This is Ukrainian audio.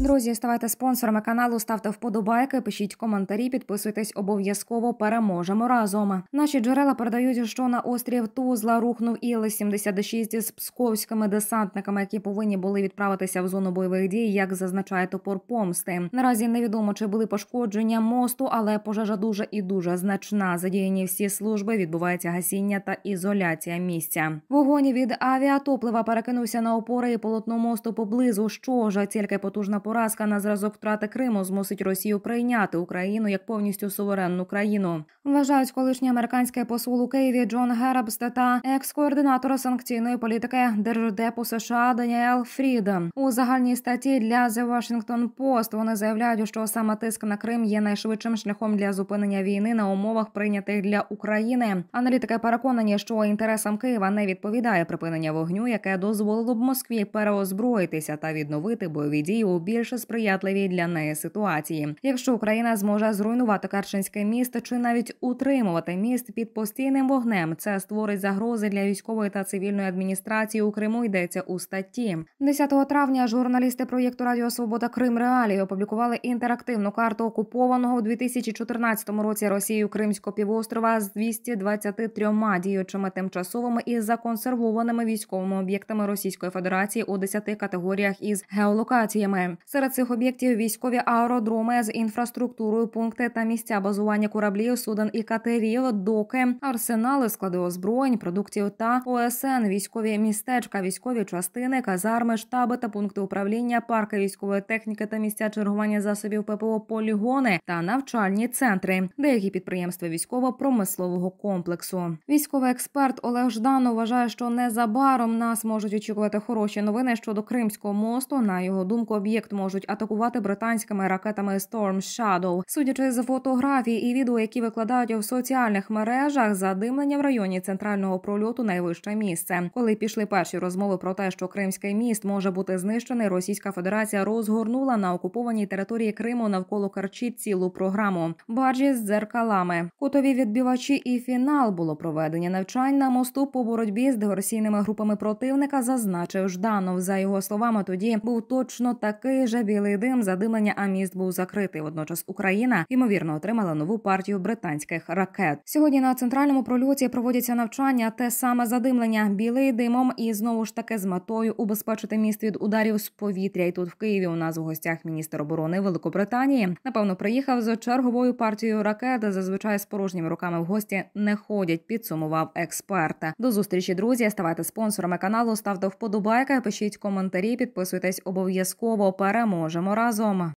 Друзі, ставайте спонсорами каналу, ставте вподобайки, пишіть коментарі, підписуйтесь обов'язково. Переможемо разом. Наші джерела передають, що на острів Тузла рухнув Іл-76 із псковськими десантниками, які повинні були відправитися в зону бойових дій, як зазначає топор помсти. Наразі невідомо чи були пошкодження мосту, але пожежа дуже і дуже значна. Задіяні всі служби відбувається гасіння та ізоляція місця. Вогонь від авіатоплива перекинувся на опори і полотно мосту поблизу. Що ж тільки потужно потужна поразка на зразок втрати Криму змусить Росію прийняти Україну як повністю суверенну країну. Вважають колишній американський посол у Києві Джон Герабст та екс-координатора санкційної політики держдепу США Даніел Фрід у загальній статті для The Washington Post Вони заявляють, що саме тиск на Крим є найшвидшим шляхом для зупинення війни на умовах прийнятих для України. Аналітики переконані, що інтересам Києва не відповідає припинення вогню, яке дозволило б Москві переозброїтися та відновити бойові дії у у більш сприятливій для неї ситуації. Якщо Україна зможе зруйнувати Карчинське місто чи навіть утримувати міст під постійним вогнем, це створить загрози для військової та цивільної адміністрації у Криму. Йдеться у статті. 10 травня журналісти проєкту Радіо Свобода Крим Реалії опублікували інтерактивну карту окупованого у 2014 році Росією Кримського півострова з 223 діючими тимчасовими і законсервованими військовими об'єктами Російської Федерації у 10 категоріях із геолокаціями. Серед цих об'єктів військові аеродроми з інфраструктурою, пункти та місця базування кораблів, суден і катерів, доки арсенали, склади озброєнь, продуктів та ОСН, військові містечка, військові частини, казарми, штаби та пункти управління, парки військової техніки та місця чергування засобів ППО, полігони та навчальні центри, деякі підприємства військово-промислового комплексу. Військовий експерт Олег Ждан вважає, що незабаром нас можуть очікувати хороші новини щодо Кримського мосту. На його думку, об'єкт об'єкт можуть атакувати британськими ракетами Storm Shadow. Судячи з фотографій і відео, які викладають в соціальних мережах, задимлення в районі центрального прольоту найвище місце. Коли пішли перші розмови про те, що Кримський міст може бути знищений, Російська Федерація розгорнула на окупованій території Криму навколо Карчі цілу програму. Баржі з дзеркалами, кутові відбивачі і фінал було проведення навчань на мосту по боротьбі з диверсійними групами противника. Зазначив Жданов за його словами. Тоді був точно так такий же білий дим задимлення а міст був закритий. Водночас Україна ймовірно отримала нову партію британських ракет. Сьогодні на центральному прольоті проводяться навчання, те саме задимлення білий димом і знову ж таки з метою убезпечити міст від ударів з повітря. І тут в Києві у нас в гостях міністр оборони Великобританії напевно приїхав з черговою партією ракет. Зазвичай з порожніми руками в гості не ходять. Підсумував експерт. До зустрічі друзі. Ставайте спонсорами каналу, ставте вподобайка. пишіть коментарі, підписуйтесь обов'язково переможемо разом.